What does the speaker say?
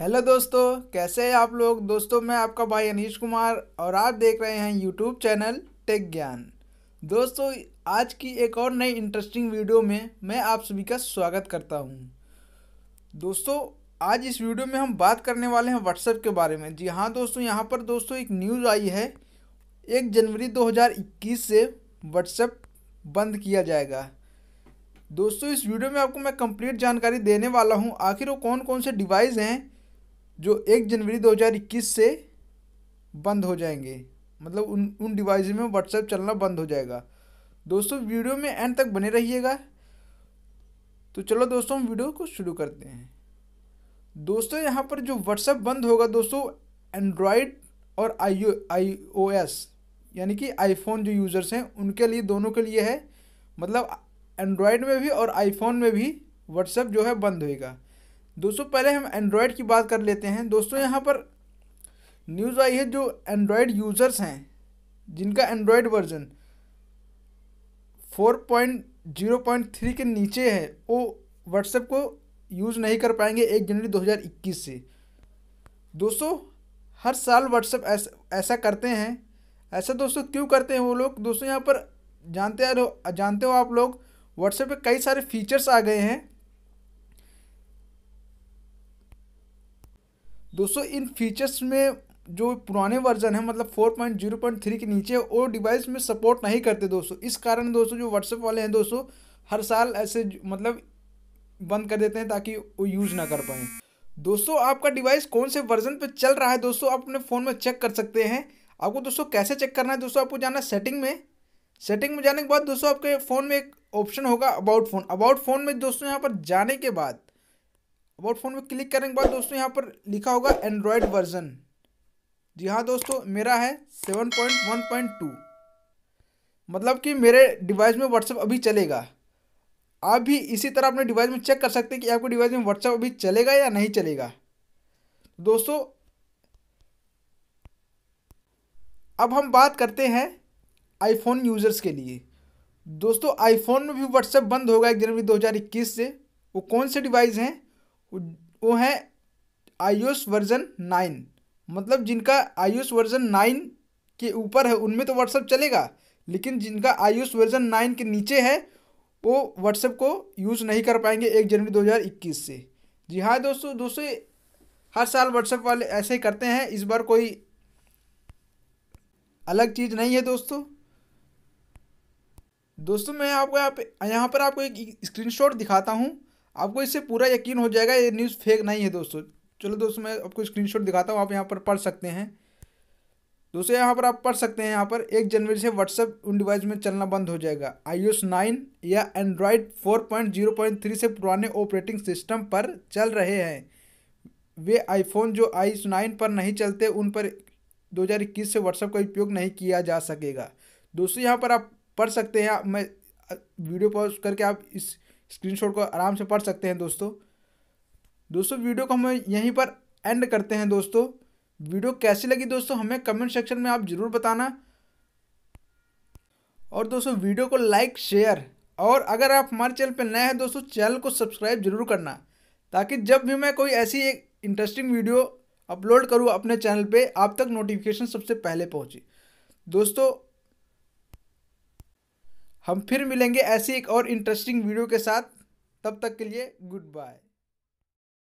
hello दोस्तों कैसे हैं आप लोग दोस्तों मैं आपका भाई अनीश कुमार और आप देख रहे हैं यूट्यूब चैनल टेक ज्ञान दोस्तों आज की एक और नई इंटरेस्टिंग वीडियो में मैं आप सभी का स्वागत करता हूं दोस्तों आज इस वीडियो में हम बात करने वाले हैं व्हाट्सएप के बारे में जी हाँ दोस्तों यहाँ पर दोस्तों एक न्यूज़ आई है एक जनवरी दो से व्हाट्सएप बंद किया जाएगा दोस्तों इस वीडियो में आपको मैं कंप्लीट जानकारी देने वाला हूं आखिर वो कौन कौन से डिवाइस हैं जो एक जनवरी 2021 से बंद हो जाएंगे मतलब उन उन डिवाइस में व्हाट्सएप चलना बंद हो जाएगा दोस्तों वीडियो में एंड तक बने रहिएगा तो चलो दोस्तों हम वीडियो को शुरू करते हैं दोस्तों यहाँ पर जो व्हाट्सएप बंद होगा दोस्तों एंड्रॉयड और आई आई ओ एस यानी कि आईफोन जो यूज़र्स हैं उनके लिए दोनों के लिए है मतलब एंड्रॉयड में भी और आईफोन में भी व्हाट्सएप जो है बंद होएगा दोस्तों पहले हम एंड्रॉयड की बात कर लेते हैं दोस्तों यहाँ पर न्यूज़ आई है जो एंड्रॉयड यूज़र्स हैं जिनका Android version four point zero point three के नीचे है वो व्हाट्सएप को यूज़ नहीं कर पाएंगे एक जनवरी दो हज़ार इक्कीस से दोस्तों हर साल व्हाट्सएप ऐसा ऐसा करते हैं ऐसा दोस्तों क्यों करते हैं वो लोग दोस्तों यहाँ पर जानते जानते हो आप लोग व्हाट्सएप पे कई सारे फीचर्स आ गए हैं दोस्तों इन फीचर्स में जो पुराने वर्जन है मतलब 4.0.3 के नीचे वो डिवाइस में सपोर्ट नहीं करते दोस्तों इस कारण दोस्तों जो व्हाट्सएप वाले हैं दोस्तों हर साल ऐसे मतलब बंद कर देते हैं ताकि वो यूज़ ना कर पाए दोस्तों आपका डिवाइस कौन से वर्जन पे चल रहा है दोस्तों आप अपने फ़ोन में चेक कर सकते हैं आपको दोस्तों कैसे चेक करना है दोस्तों आपको जाना सेटिंग में सेटिंग में जाने के बाद दोस्तों आपके फ़ोन में एक ऑप्शन होगा अबाउट फ़ोन अबाउट फ़ोन में दोस्तों यहाँ पर जाने के बाद अबाउट फ़ोन में क्लिक करने के बाद दोस्तों यहाँ पर लिखा होगा एंड्रॉयड वर्जन जी हाँ दोस्तों मेरा है seven point one point two मतलब कि मेरे डिवाइस में व्हाट्सअप अभी चलेगा आप भी इसी तरह अपने डिवाइस में चेक कर सकते हैं कि आपके डिवाइस में व्हाट्सअप अभी चलेगा या नहीं चलेगा दोस्तों अब हम बात करते हैं आईफोन यूज़र्स के लिए दोस्तों आईफोन में भी व्हाट्सएप बंद होगा एक जनवरी 2021 से वो कौन से डिवाइस हैं वो है आयुष वर्जन नाइन मतलब जिनका आयुष वर्जन नाइन के ऊपर है उनमें तो व्हाट्सएप चलेगा लेकिन जिनका आयुष वर्जन नाइन के नीचे है वो व्हाट्सएप को यूज़ नहीं कर पाएंगे एक जनवरी 2021 से जी हाँ दोस्तों दोस्तों हर साल व्हाट्सएप वाले ऐसे ही करते हैं इस बार कोई अलग चीज़ नहीं है दोस्तों दोस्तों मैं आपको यहाँ यहाँ पर आपको एक स्क्रीनशॉट दिखाता हूँ आपको इससे पूरा यकीन हो जाएगा ये न्यूज़ फेक नहीं है दोस्तों चलो दोस्तों मैं आपको स्क्रीनशॉट दिखाता हूँ आप यहाँ पर पढ़ सकते हैं दोस्तों यहाँ पर आप पढ़ सकते हैं यहाँ पर एक जनवरी से व्हाट्सअप उन डिवाइस में चलना बंद हो जाएगा आई ओ नाइन या Android four point zero point three से पुराने ऑपरेटिंग सिस्टम पर चल रहे हैं वे आईफोन जो आई नाइन पर नहीं चलते उन पर 2021 से व्हाट्सएप का उपयोग नहीं किया जा सकेगा दोस्तों यहाँ पर आप पढ़ सकते हैं मैं वीडियो पॉज करके आप इस स्क्रीनशॉट को आराम से पढ़ सकते हैं दोस्तों दोस्तों वीडियो को हम यहीं पर एंड करते हैं दोस्तों वीडियो कैसी लगी दोस्तों हमें कमेंट सेक्शन में आप ज़रूर बताना और दोस्तों वीडियो को लाइक शेयर और अगर आप हमारे चैनल पर नए हैं दोस्तों चैनल को सब्सक्राइब जरूर करना ताकि जब भी मैं कोई ऐसी एक इंटरेस्टिंग वीडियो अपलोड करूँ अपने चैनल पे आप तक नोटिफिकेशन सबसे पहले पहुँचे दोस्तों हम फिर मिलेंगे ऐसी एक और इंटरेस्टिंग वीडियो के साथ तब तक के लिए गुड बाय